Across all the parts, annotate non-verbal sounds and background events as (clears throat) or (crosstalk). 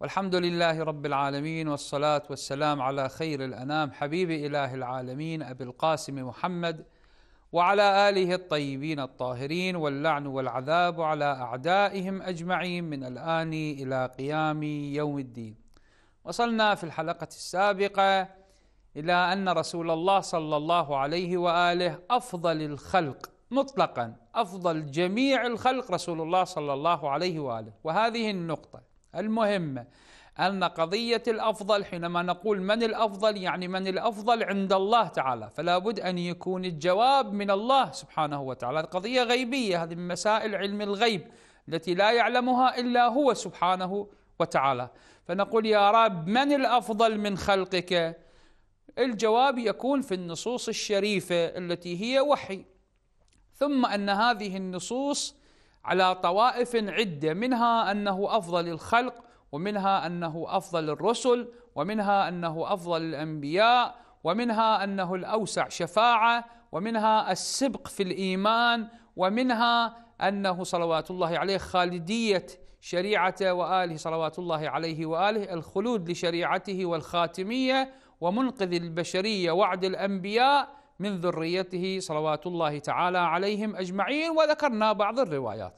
والحمد لله رب العالمين والصلاة والسلام على خير الأنام حبيب إله العالمين أبي القاسم محمد وعلى آله الطيبين الطاهرين واللعن والعذاب على أعدائهم أجمعين من الآن إلى قيام يوم الدين وصلنا في الحلقة السابقة إلى أن رسول الله صلى الله عليه وآله أفضل الخلق مطلقا أفضل جميع الخلق رسول الله صلى الله عليه وآله وهذه النقطة المهم أن قضية الأفضل حينما نقول من الأفضل يعني من الأفضل عند الله تعالى فلا بد أن يكون الجواب من الله سبحانه وتعالى قضية غيبية هذه من مسائل علم الغيب التي لا يعلمها إلا هو سبحانه وتعالى فنقول يا رب من الأفضل من خلقك الجواب يكون في النصوص الشريفة التي هي وحي ثم أن هذه النصوص على طوائف عدة منها أنه أفضل الخلق ومنها أنه أفضل الرسل ومنها أنه أفضل الأنبياء ومنها أنه الأوسع شفاعة ومنها السبق في الإيمان ومنها أنه صلوات الله عليه خالدية شريعته وآله صلوات الله عليه وآله الخلود لشريعته والخاتمية ومنقذ البشرية وعد الأنبياء من ذريته صلوات الله تعالى عليهم أجمعين وذكرنا بعض الروايات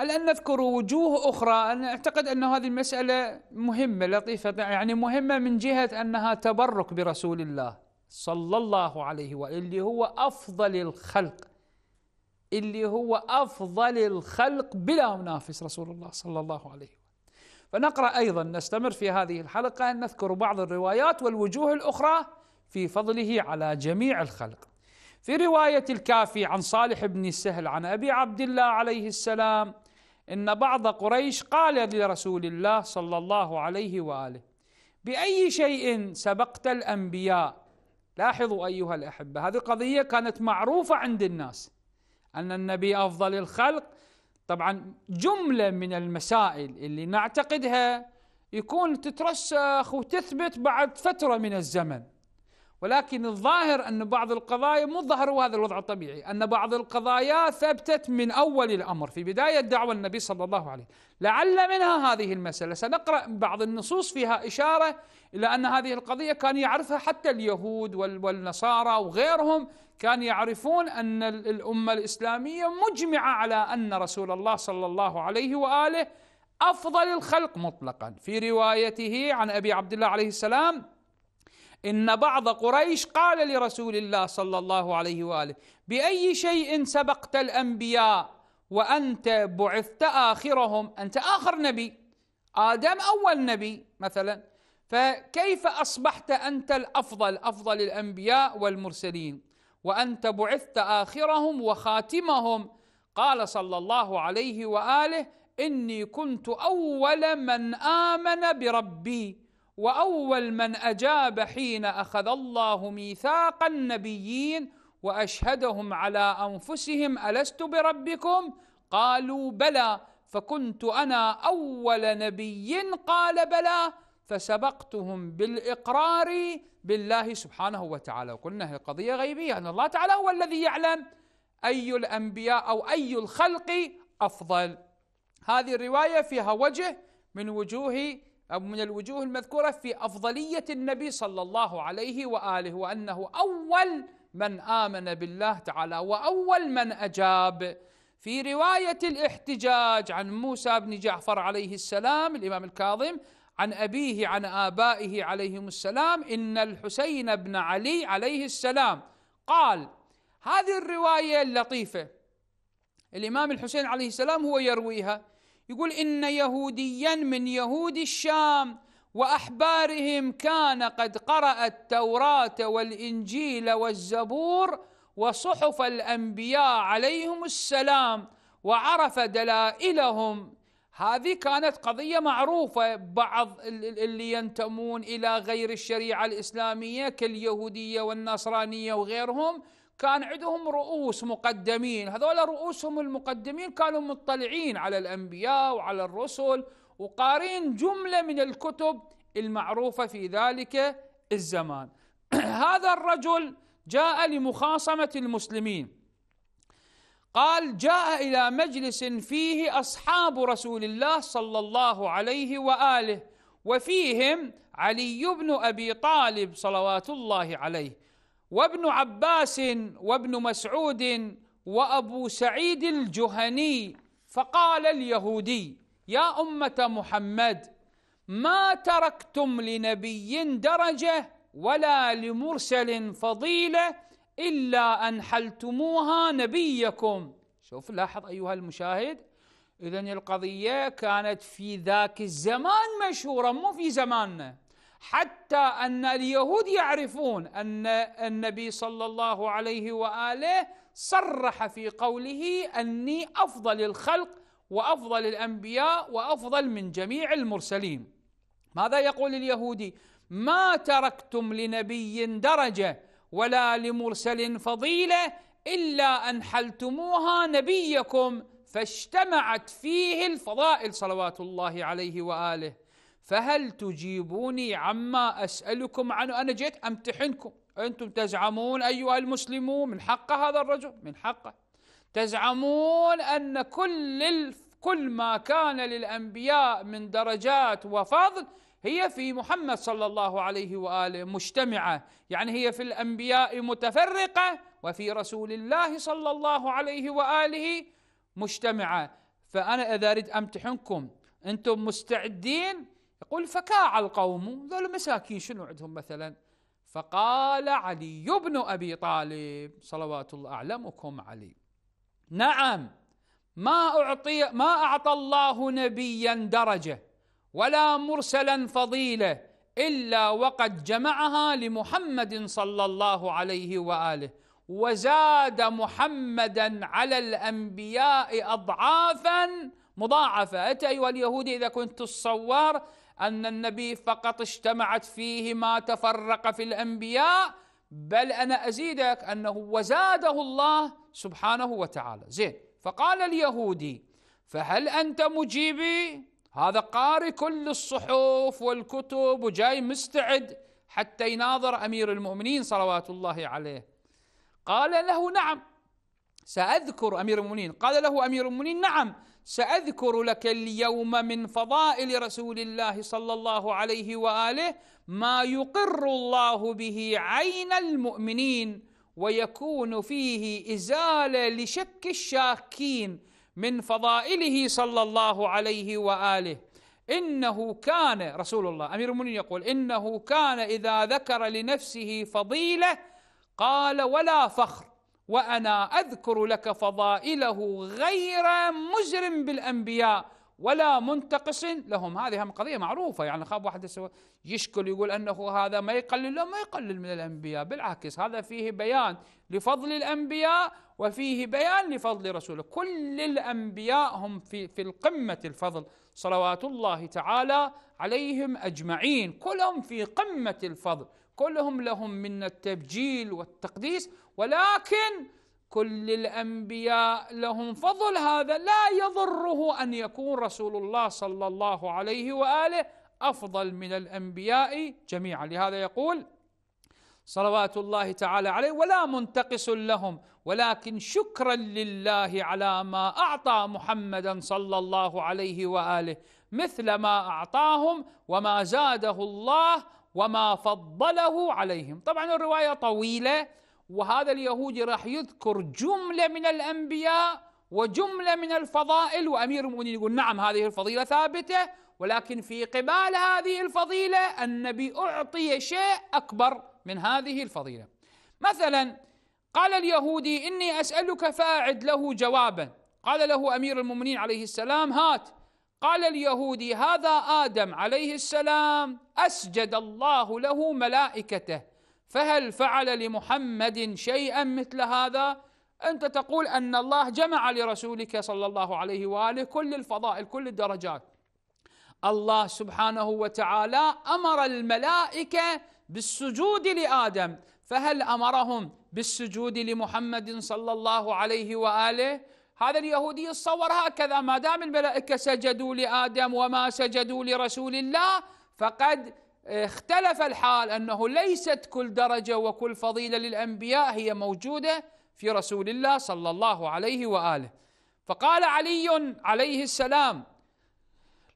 الآن نذكر وجوه أخرى أنا أعتقد أن هذه المسألة مهمة لطيفة يعني مهمة من جهة أنها تبرك برسول الله صلى الله عليه وآله اللي هو أفضل الخلق اللي هو أفضل الخلق بلا منافس رسول الله صلى الله عليه فنقرأ أيضا نستمر في هذه الحلقة ان نذكر بعض الروايات والوجوه الأخرى في فضله على جميع الخلق في رواية الكافي عن صالح بن سهل عن أبي عبد الله عليه السلام إن بعض قريش قال لرسول الله صلى الله عليه وآله بأي شيء سبقت الأنبياء لاحظوا أيها الأحبة هذه قضية كانت معروفة عند الناس أن النبي أفضل الخلق طبعا جملة من المسائل اللي نعتقدها يكون تترسخ وتثبت بعد فترة من الزمن ولكن الظاهر أن بعض القضايا مو ظهروا هذا الوضع الطبيعي أن بعض القضايا ثبتت من أول الأمر في بداية دعوة النبي صلى الله عليه لعل منها هذه المسألة سنقرأ بعض النصوص فيها إشارة إلى أن هذه القضية كان يعرفها حتى اليهود والنصارى وغيرهم كان يعرفون أن الأمة الإسلامية مجمعة على أن رسول الله صلى الله عليه وآله أفضل الخلق مطلقا في روايته عن أبي عبد الله عليه السلام إن بعض قريش قال لرسول الله صلى الله عليه وآله بأي شيء سبقت الأنبياء وأنت بعثت آخرهم أنت آخر نبي آدم أول نبي مثلا فكيف أصبحت أنت الأفضل أفضل الأنبياء والمرسلين وأنت بعثت آخرهم وخاتمهم قال صلى الله عليه وآله إني كنت أول من آمن بربي وأول من أجاب حين أخذ الله ميثاق النبيين وأشهدهم على أنفسهم ألست بربكم؟ قالوا بلى فكنت أنا أول نبي قال بلى فسبقتهم بالإقرار بالله سبحانه وتعالى وقلنا هي قضية غيبية أن الله تعالى هو الذي يعلم أي الأنبياء أو أي الخلق أفضل هذه الرواية فيها وجه من وجوه أو من الوجوه المذكورة في أفضلية النبي صلى الله عليه وآله وأنه أول من آمن بالله تعالى وأول من أجاب في رواية الاحتجاج عن موسى بن جعفر عليه السلام الإمام الكاظم عن أبيه عن آبائه عليهم السلام إن الحسين بن علي عليه السلام قال هذه الرواية اللطيفة الإمام الحسين عليه السلام هو يرويها يقول إن يهوديا من يهود الشام وأحبارهم كان قد قرأ التوراة والإنجيل والزبور وصحف الأنبياء عليهم السلام وعرف دلائلهم هذه كانت قضية معروفة بعض اللي ينتمون إلى غير الشريعة الإسلامية كاليهودية والنصرانية وغيرهم كان عندهم رؤوس مقدمين هذول رؤوسهم المقدمين كانوا مطلعين على الأنبياء وعلى الرسل وقارين جملة من الكتب المعروفة في ذلك الزمان (clears throat) هذا الرجل جاء لمخاصمة المسلمين قال جاء إلى مجلس فيه أصحاب رسول الله صلى الله عليه وآله وفيهم علي بن أبي طالب صلوات الله عليه وابن عباس وابن مسعود وابو سعيد الجهني فقال اليهودي يا امه محمد ما تركتم لنبي درجه ولا لمرسل فضيله الا انحلتموها نبيكم شوف لاحظ ايها المشاهد اذا القضيه كانت في ذاك الزمان مشهوره مو في زماننا حتى أن اليهود يعرفون أن النبي صلى الله عليه وآله صرح في قوله أني أفضل الخلق وأفضل الأنبياء وأفضل من جميع المرسلين ماذا يقول اليهودي ما تركتم لنبي درجة ولا لمرسل فضيلة إلا ان حلتموها نبيكم فاجتمعت فيه الفضائل صلوات الله عليه وآله فهل تجيبوني عما أسألكم عنه أنا جيت أمتحنكم أنتم تزعمون أيها المسلمون من حق هذا الرجل من حقه تزعمون أن كل الف كل ما كان للأنبياء من درجات وفضل هي في محمد صلى الله عليه وآله مجتمعة يعني هي في الأنبياء متفرقة وفي رسول الله صلى الله عليه وآله مجتمعة فأنا إذا أريد أمتحنكم أنتم مستعدين يقول فكاع القوم ذول مساكين شنو عندهم مثلا فقال علي بن أبي طالب صلوات الله أعلمكم علي نعم ما أعطي ما أعطى الله نبيا درجة ولا مرسلا فضيلة إلا وقد جمعها لمحمد صلى الله عليه وآله وزاد محمدا على الأنبياء أضعافا مضاعفة أتى أيها اليهود إذا كنت تصور أن النبي فقط اجتمعت فيه ما تفرق في الأنبياء بل أنا أزيدك أنه وزاده الله سبحانه وتعالى زين فقال اليهودي فهل أنت مجيبي هذا قاري كل الصحف والكتب وجاي مستعد حتى يناظر أمير المؤمنين صلوات الله عليه قال له نعم سأذكر أمير المؤمنين قال له أمير المؤمنين نعم سأذكر لك اليوم من فضائل رسول الله صلى الله عليه وآله ما يقر الله به عين المؤمنين ويكون فيه إزالة لشك الشاكين من فضائله صلى الله عليه وآله إنه كان رسول الله أمير المؤمنين يقول إنه كان إذا ذكر لنفسه فضيلة قال ولا فخر وانا اذكر لك فضائله غير مجرم بالانبياء ولا منتقص لهم هذه هم قضيه معروفه يعني خاب واحد يسوي يشكل يقول انه هذا ما يقلل لا ما يقلل من الانبياء بالعكس هذا فيه بيان لفضل الانبياء وفيه بيان لفضل رسوله كل الانبياء هم في في القمه الفضل صلوات الله تعالى عليهم اجمعين كلهم في قمه الفضل كلهم لهم من التبجيل والتقديس ولكن كل الأنبياء لهم فضل هذا لا يضره أن يكون رسول الله صلى الله عليه وآله أفضل من الأنبياء جميعا لهذا يقول صلوات الله تعالى عليه ولا منتقص لهم ولكن شكرا لله على ما أعطى محمدا صلى الله عليه وآله مثل ما أعطاهم وما زاده الله وما فضله عليهم طبعا الرواية طويلة وهذا اليهودي راح يذكر جملة من الأنبياء وجملة من الفضائل وأمير المؤمنين يقول نعم هذه الفضيلة ثابتة ولكن في قبال هذه الفضيلة النبي أعطي شيء أكبر من هذه الفضيلة مثلا قال اليهودي إني أسألك فاعد له جوابا قال له أمير المؤمنين عليه السلام هات قال اليهودي هذا آدم عليه السلام أسجد الله له ملائكته فهل فعل لمحمد شيئا مثل هذا أنت تقول أن الله جمع لرسولك صلى الله عليه وآله كل الفضائل كل الدرجات الله سبحانه وتعالى أمر الملائكة بالسجود لآدم فهل أمرهم بالسجود لمحمد صلى الله عليه وآله هذا اليهودي يتصور هكذا ما دام الملائكة سجدوا لآدم وما سجدوا لرسول الله فقد اختلف الحال أنه ليست كل درجة وكل فضيلة للأنبياء هي موجودة في رسول الله صلى الله عليه وآله فقال علي عليه السلام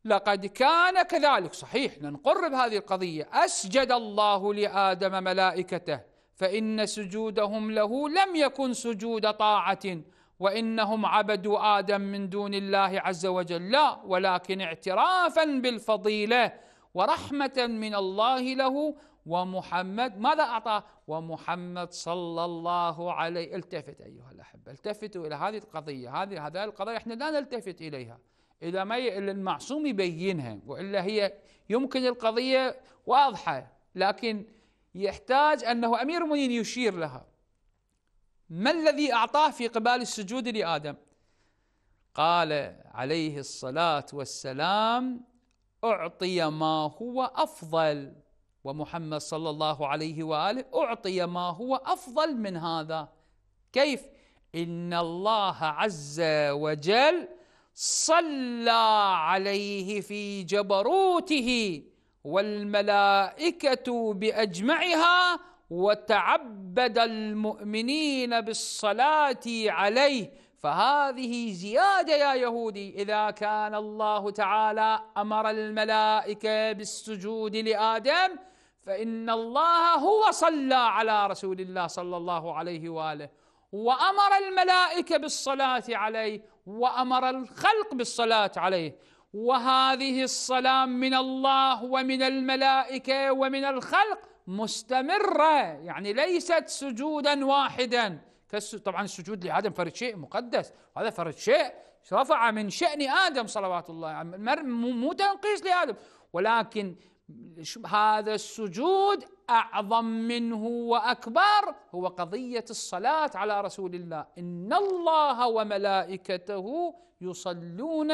لقد كان كذلك صحيح لنقرب هذه القضية أسجد الله لآدم ملائكته فإن سجودهم له لم يكن سجود طاعة وإنهم عبدوا آدم من دون الله عز وجل لا ولكن اعترافا بالفضيلة ورحمة من الله له ومحمد ماذا أعطاه؟ ومحمد صلى الله عليه التفت أيها الأحبة التفتوا إلى هذه القضية هذه هذا القضية احنا لا نلتفت إليها إذا ما المعصوم يبينها وإلا هي يمكن القضية واضحة لكن يحتاج أنه أمير المؤمنين يشير لها ما الذي أعطاه في قبال السجود لآدم؟ قال عليه الصلاة والسلام أعطي ما هو أفضل ومحمد صلى الله عليه وآله أعطي ما هو أفضل من هذا كيف؟ إن الله عز وجل صلى عليه في جبروته والملائكة بأجمعها وتعبد المؤمنين بالصلاة عليه فهذه زيادة يا يهودي إذا كان الله تعالى أمر الملائكة بالسجود لآدم فإن الله هو صلى على رسول الله صلى الله عليه وآله وأمر الملائكة بالصلاة عليه وأمر الخلق بالصلاة عليه وهذه الصلاة من الله ومن الملائكة ومن الخلق مستمرة يعني ليست سجودا واحدا طبعا السجود لآدم فرد شيء مقدس هذا فرد شيء رفع من شأن آدم صلوات الله عليه مو تنقيص لآدم ولكن هذا السجود أعظم منه وأكبر هو قضية الصلاة على رسول الله إن الله وملائكته يصلون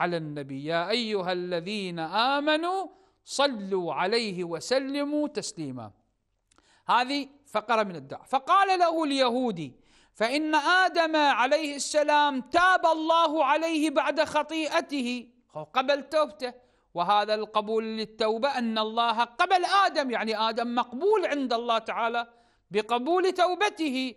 على النبي يا أيها الذين آمنوا صلوا عليه وسلموا تسليماً هذه فقرة من الدعاء فقال له اليهودي فإن آدم عليه السلام تاب الله عليه بعد خطيئته قبل توبته وهذا القبول للتوبة أن الله قبل آدم يعني آدم مقبول عند الله تعالى بقبول توبته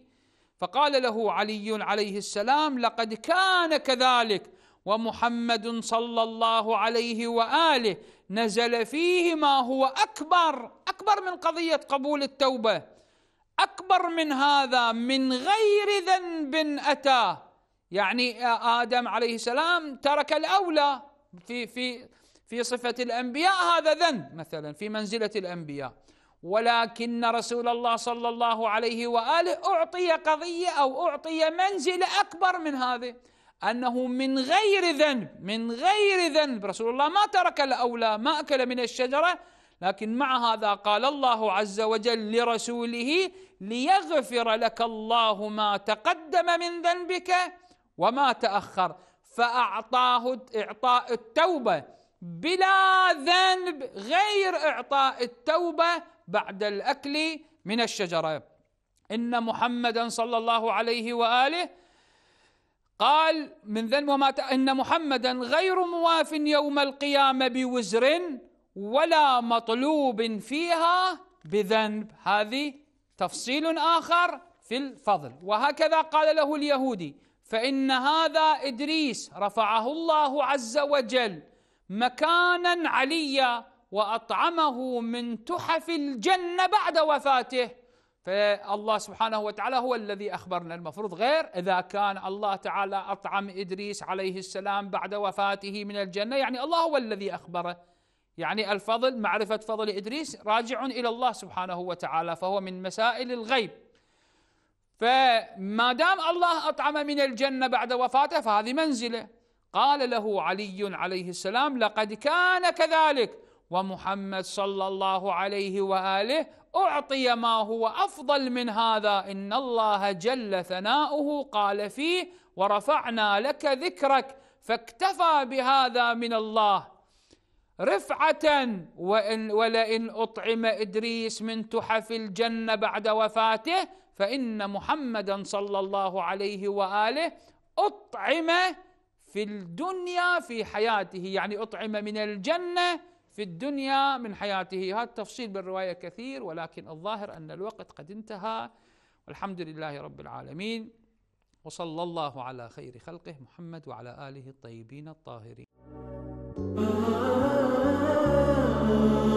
فقال له علي عليه السلام لقد كان كذلك ومحمد صلى الله عليه واله نزل فيه ما هو أكبر أكبر من قضية قبول التوبة أكبر من هذا من غير ذنب أتى يعني آدم عليه السلام ترك الأولى في في في صفة الأنبياء هذا ذنب مثلا في منزلة الأنبياء ولكن رسول الله صلى الله عليه وآله أعطي قضية أو أعطي منزلة أكبر من هذه أنه من غير ذنب من غير ذنب رسول الله ما ترك الأولى ما أكل من الشجرة لكن مع هذا قال الله عز وجل لرسوله ليغفر لك الله ما تقدم من ذنبك وما تأخر فأعطاه إعطاء التوبة بلا ذنب غير إعطاء التوبة بعد الأكل من الشجرة إن محمدا صلى الله عليه وآله قال من ذنب وما إن محمدا غير مواف يوم القيامة بوزر ولا مطلوب فيها بذنب هذه تفصيل آخر في الفضل وهكذا قال له اليهودي فإن هذا إدريس رفعه الله عز وجل مكانا عليا وأطعمه من تحف الجنة بعد وفاته فالله سبحانه وتعالى هو الذي أخبرنا المفروض غير إذا كان الله تعالى أطعم إدريس عليه السلام بعد وفاته من الجنة يعني الله هو الذي أخبره يعني الفضل معرفة فضل إدريس راجع إلى الله سبحانه وتعالى فهو من مسائل الغيب فما دام الله أطعم من الجنة بعد وفاته فهذه منزله قال له علي عليه السلام لقد كان كذلك ومحمد صلى الله عليه وآله أعطي ما هو أفضل من هذا إن الله جل ثناؤه قال فيه ورفعنا لك ذكرك فاكتفى بهذا من الله رفعة وإن ولئن أطعم إدريس من تحف الجنة بعد وفاته فإن محمدا صلى الله عليه وآله أطعم في الدنيا في حياته يعني أطعم من الجنة في الدنيا من حياته هذا التفصيل بالرواية كثير ولكن الظاهر أن الوقت قد انتهى والحمد لله رب العالمين وصلى الله على خير خلقه محمد وعلى آله الطيبين الطاهرين